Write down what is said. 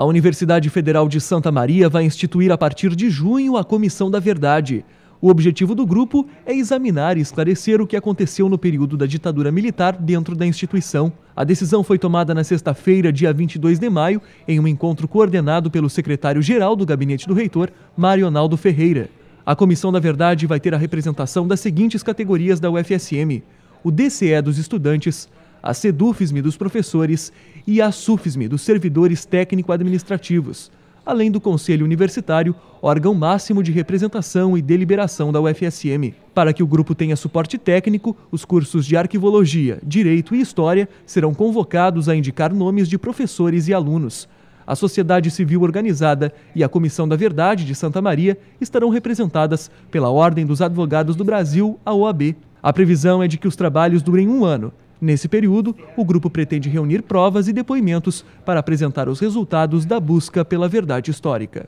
A Universidade Federal de Santa Maria vai instituir a partir de junho a Comissão da Verdade. O objetivo do grupo é examinar e esclarecer o que aconteceu no período da ditadura militar dentro da instituição. A decisão foi tomada na sexta-feira, dia 22 de maio, em um encontro coordenado pelo secretário-geral do gabinete do reitor, Marionaldo Ferreira. A Comissão da Verdade vai ter a representação das seguintes categorias da UFSM: o DCE dos estudantes, a SEDUFSME dos professores e a SUFSME dos servidores técnico-administrativos, além do Conselho Universitário, órgão máximo de representação e deliberação da UFSM. Para que o grupo tenha suporte técnico, os cursos de Arquivologia, Direito e História serão convocados a indicar nomes de professores e alunos. A sociedade civil organizada e a Comissão da Verdade de Santa Maria estarão representadas pela Ordem dos Advogados do Brasil, a OAB. A previsão é de que os trabalhos durem um ano Nesse período, o grupo pretende reunir provas e depoimentos para apresentar os resultados da busca pela verdade histórica.